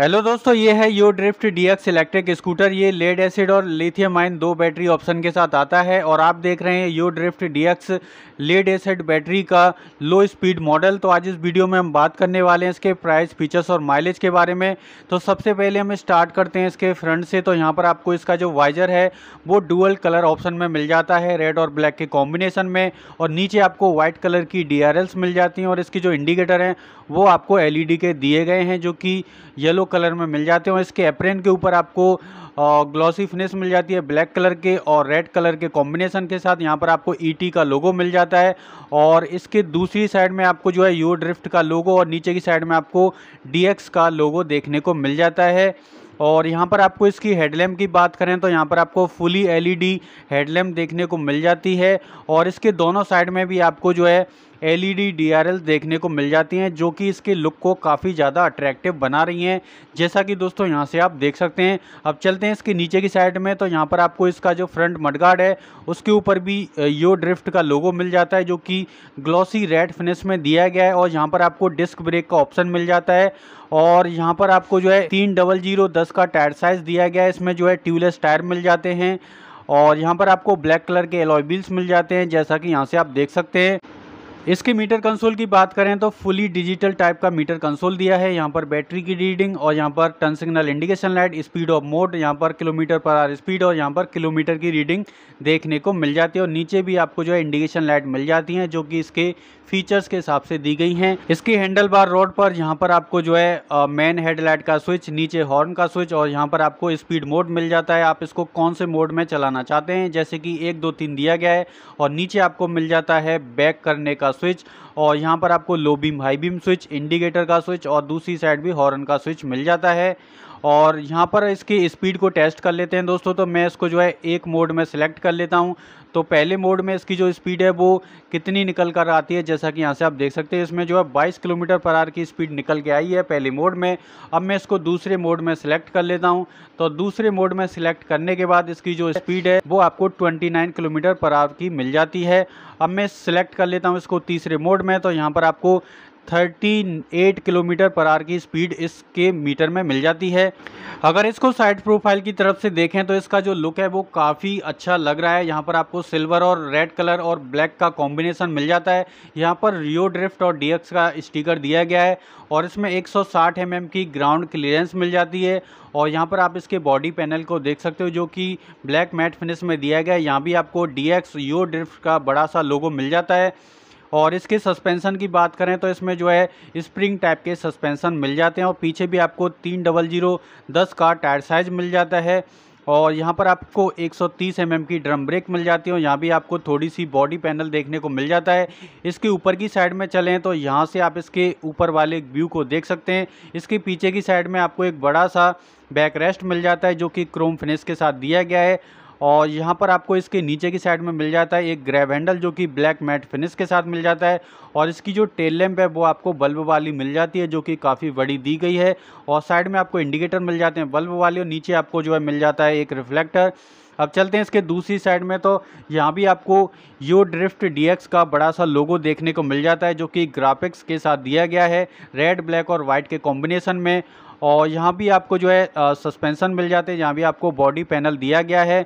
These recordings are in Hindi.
हेलो दोस्तों ये है Yo Drift D X electric scooter ये लेड एसिड और लिथियम आयन दो बैटरी ऑप्शन के साथ आता है और आप देख रहे हैं Yo Drift D X lead acid battery का लो स्पीड मॉडल तो आज इस वीडियो में हम बात करने वाले हैं इसके प्राइस फीचर्स और माइलेज के बारे में तो सबसे पहले हम स्टार्ट करते हैं इसके फ्रंट से तो यहाँ पर आपको इसका जो वाइजर है वो डुअल कलर ऑप्शन में मिल जाता है रेड और ब्लैक के कॉम्बिनेशन में और नीचे आपको वाइट कलर की डी मिल जाती हैं और इसकी जो इंडिकेटर हैं वो आपको एल के दिए गए हैं जो कि येलो कलर में मिल जाते हैं इसके एप्रेन के ऊपर आपको ग्लॉसी फिनिश मिल जाती है ब्लैक कलर के और रेड कलर के कॉम्बिनेशन के साथ यहाँ पर आपको ई e का लोगो मिल जाता है और इसके दूसरी साइड में आपको जो है यू ड्रिफ्ट का लोगो और नीचे की साइड में आपको डीएक्स का लोगो देखने को मिल जाता है और यहाँ पर आपको इसकी हेडलैम्प की बात करें तो यहाँ पर आपको फुली एलईडी हेडलैम्प देखने को मिल जाती है और इसके दोनों साइड में भी आपको जो है एलईडी डीआरएल देखने को मिल जाती हैं जो कि इसके लुक को काफ़ी ज़्यादा अट्रैक्टिव बना रही हैं जैसा कि दोस्तों यहाँ से आप देख सकते हैं अब चलते हैं इसके नीचे की साइड में तो यहाँ पर आपको इसका जो फ्रंट मडगार्ड है उसके ऊपर भी यो ड्रिफ्ट का लोगो मिल जाता है जो कि ग्लॉसी रेड फिनिश में दिया गया है और यहाँ पर आपको डिस्क ब्रेक का ऑप्शन मिल जाता है और यहाँ पर आपको जो है तीन डबल जीरो दस का टायर साइज़ दिया गया है इसमें जो है ट्यूबलेस टायर मिल जाते हैं और यहाँ पर आपको ब्लैक कलर के एलॉय व्हील्स मिल जाते हैं जैसा कि यहाँ से आप देख सकते हैं इसके मीटर कंसोल की बात करें तो फुली डिजिटल टाइप का मीटर कंसोल दिया है यहाँ पर बैटरी की रीडिंग और यहाँ पर turn signal indication light speed off mode यहाँ पर किलोमीटर पर आर स्पीड और यहाँ पर किलोमीटर की रीडिंग देखने को मिल जाती है और नीचे भी आपको जो है इंडिकेशन लाइट मिल जाती हैं जो कि इसके फीचर्स के हिसाब से दी गई हैं इसकी हैंडल बार रोड पर यहाँ पर आपको जो है मेन हेडलाइट का स्विच नीचे हॉर्न का स्विच और यहाँ पर आपको स्पीड मोड मिल जाता है आप इसको कौन से मोड में चलाना चाहते हैं जैसे कि एक दो तीन दिया गया है और नीचे आपको मिल जाता है बैक करने का स्विच और यहाँ पर आपको low beam high beam switch indicator का स्विच और दूसरी साइड भी हॉर्न का स्विच मिल जाता है और यहाँ पर इसकी स्पीड को टेस्ट कर लेते हैं दोस्तों तो मैं इसको जो है एक मोड में सेलेक्ट कर लेता हूँ तो पहले मोड में इसकी जो स्पीड है वो कितनी निकल कर आती है जैसे जैसा कि यहाँ से आप देख सकते हैं इसमें जो है बाईस किलोमीटर पर आर की स्पीड निकल के आई है पहले मोड में अब मैं इसको दूसरे मोड में सिलेक्ट कर लेता हूँ तो दूसरे मोड में सिलेक्ट करने के बाद इसकी जो स्पीड है वो आपको ट्वेंटी किलोमीटर पर आर की मिल जाती है अब मैं सिलेक्ट कर लेता हूँ इसको तीसरे मोड में तो यहाँ पर आपको 38 किलोमीटर पर आर की स्पीड इसके मीटर में मिल जाती है अगर इसको साइड प्रोफाइल की तरफ से देखें तो इसका जो लुक है वो काफ़ी अच्छा लग रहा है यहाँ पर आपको सिल्वर और रेड कलर और ब्लैक का कॉम्बिनेसन मिल जाता है यहाँ पर रियो ड्रिफ्ट और डी का स्टिकर दिया गया है और इसमें 160 mm की ग्राउंड क्लियरेंस मिल जाती है और यहाँ पर आप इसके बॉडी पैनल को देख सकते हो जो कि ब्लैक मैट फिनिश में दिया गया है यहाँ भी आपको डी एक्स ड्रिफ्ट का बड़ा सा लोगो मिल जाता है और इसके सस्पेंसन की बात करें तो इसमें जो है स्प्रिंग टाइप के सस्पेंसन मिल जाते हैं और पीछे भी आपको तीन डबल जीरो दस का टायर साइज मिल जाता है और यहाँ पर आपको 130 mm की ड्रम ब्रेक मिल जाती है और यहाँ भी आपको थोड़ी सी बॉडी पैनल देखने को मिल जाता है इसके ऊपर की साइड में चलें तो यहाँ से आप इसके ऊपर वाले व्यू को देख सकते हैं इसके पीछे की साइड में आपको एक बड़ा सा बैक रेस्ट मिल जाता है जो कि क्रोम फिनिश के साथ दिया गया है और यहाँ पर आपको इसके नीचे की साइड में मिल जाता है एक ग्रैब हैंडल जो कि ब्लैक मैट फिनिश के साथ मिल जाता है और इसकी जो टेल लैम्प है वो आपको बल्ब वाली मिल जाती है जो कि काफ़ी बड़ी दी गई है और साइड में आपको इंडिकेटर मिल जाते हैं बल्ब वाले और नीचे आपको जो है मिल जाता है एक रिफ्लेक्टर अब चलते हैं इसके दूसरी साइड में तो यहाँ भी आपको यो ड्रिफ्ट डीएक्स का बड़ा सा लोगो देखने को मिल जाता है जो कि ग्राफिक्स के साथ दिया गया है रेड ब्लैक और वाइट के कॉम्बिनेशन में और यहाँ भी आपको जो है सस्पेंसन मिल जाते हैं यहाँ भी आपको बॉडी पैनल दिया गया है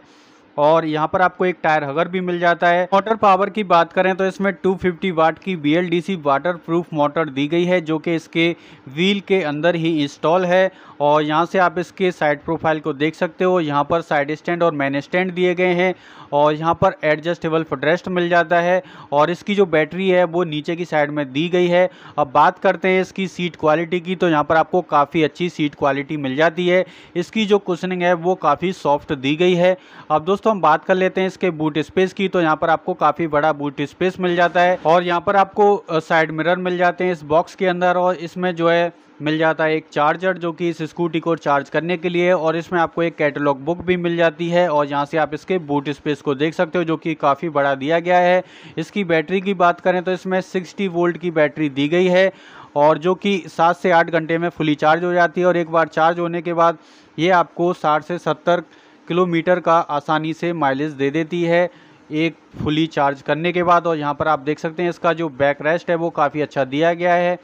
और यहाँ पर आपको एक टायर हगर भी मिल जाता है मोटर पावर की बात करें तो इसमें 250 वाट की बी वाटरप्रूफ मोटर दी गई है जो कि इसके व्हील के अंदर ही इंस्टॉल है और यहाँ से आप इसके साइड प्रोफाइल को देख सकते हो यहाँ पर साइड स्टैंड और मैन स्टैंड दिए गए हैं और यहाँ पर एडजस्टेबल फुटरेस्ट मिल जाता है और इसकी जो बैटरी है वो नीचे की साइड में दी गई है अब बात करते हैं इसकी सीट क्वालिटी की तो यहाँ पर आपको काफ़ी अच्छी सीट क्वालिटी मिल जाती है इसकी जो कुशनिंग है वो काफ़ी सॉफ्ट दी गई है अब दोस्तों दोस्तों हम बात कर लेते हैं इसके बूट स्पेस की तो यहाँ पर आपको काफी बड़ा बूट स्पेस मिल जाता है और यहाँ पर आपको साइड मिरर मिल जाते हैं इस बॉक्स के अंदर और इसमें जो है मिल जाता है एक चार्जर जो कि इस स्कूटी को चार्ज करने के लिए और इसमें आपको एक कैटलॉग बुक भी मिल जाती है और यहाँ से आप इसके बूट स्पेस को देख सकते हो जो कि काफ़ी बड़ा दिया गया है इसकी बैटरी की बात करें तो इसमें 60 वोल्ट की बैटरी दी गई है और जो कि सात से आठ घंटे में फुली चार्ज हो जाती है और एक बार चार्ज होने के बाद ये आपको साठ से सत्तर किलोमीटर का आसानी से माइलेज दे देती है एक फुली चार्ज करने के बाद और यहाँ पर आप देख सकते हैं इसका जो बैक रेस्ट है वो काफ़ी अच्छा दिया गया है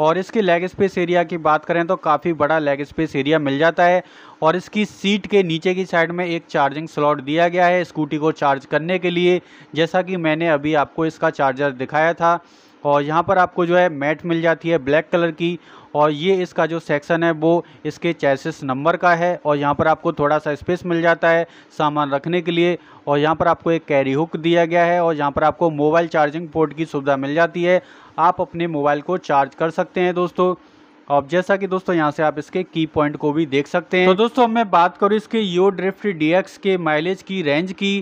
और इसके लेग स्पेस एरिया की बात करें तो काफ़ी बड़ा लेग स्पेस एरिया मिल जाता है और इसकी सीट के नीचे की साइड में एक चार्जिंग स्लॉट दिया गया है स्कूटी को चार्ज करने के लिए जैसा कि मैंने अभी आपको इसका चार्जर दिखाया था और यहाँ पर आपको जो है मैट मिल जाती है ब्लैक कलर की और ये इसका जो सेक्शन है वो इसके चैसिस नंबर का है और यहाँ पर आपको थोड़ा सा स्पेस मिल जाता है सामान रखने के लिए और यहाँ पर आपको एक कैरी हुक दिया गया है और यहाँ पर आपको मोबाइल चार्जिंग पोर्ट की सुविधा मिल जाती है आप अपने मोबाइल को चार्ज कर सकते हैं दोस्तों अब जैसा कि दोस्तों यहाँ से आप इसके की पॉइंट को भी देख सकते हैं तो दोस्तों अब मैं बात करूँ इसके यो ड्रिफ्ट डी के माइलेज की रेंज की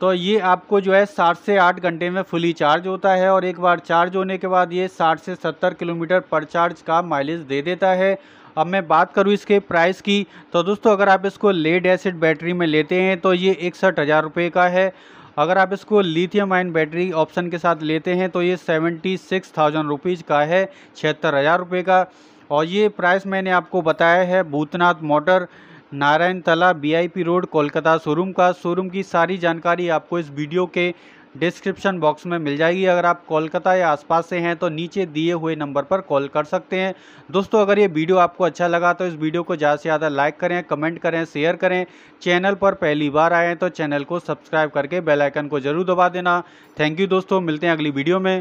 तो ये आपको जो है सात से आठ घंटे में फुली चार्ज होता है और एक बार चार्ज होने के बाद ये साठ से सत्तर किलोमीटर पर चार्ज का माइलेज दे देता है अब मैं बात करूँ इसके प्राइस की तो दोस्तों अगर आप इसको लेड एसिड बैटरी में लेते हैं तो ये इकसठ हज़ार रुपये का है अगर आप इसको लिथियम आयन बैटरी ऑप्शन के साथ लेते हैं तो ये सेवेंटी सिक्स थाउजेंड रुपीज़ का है छिहत्तर हज़ार रुपये का और ये प्राइस मैंने आपको बताया है Bhootnath motor Narayantala V road Kolkata showroom का शोरूम की सारी जानकारी आपको इस वीडियो के डिस्क्रिप्शन बॉक्स में मिल जाएगी अगर आप कोलकाता या आसपास से हैं तो नीचे दिए हुए नंबर पर कॉल कर सकते हैं दोस्तों अगर ये वीडियो आपको अच्छा लगा तो इस वीडियो को ज़्यादा से ज़्यादा लाइक करें कमेंट करें शेयर करें चैनल पर पहली बार आएँ तो चैनल को सब्सक्राइब करके बेलाइकन को ज़रूर दबा देना थैंक यू दोस्तों मिलते हैं अगली वीडियो में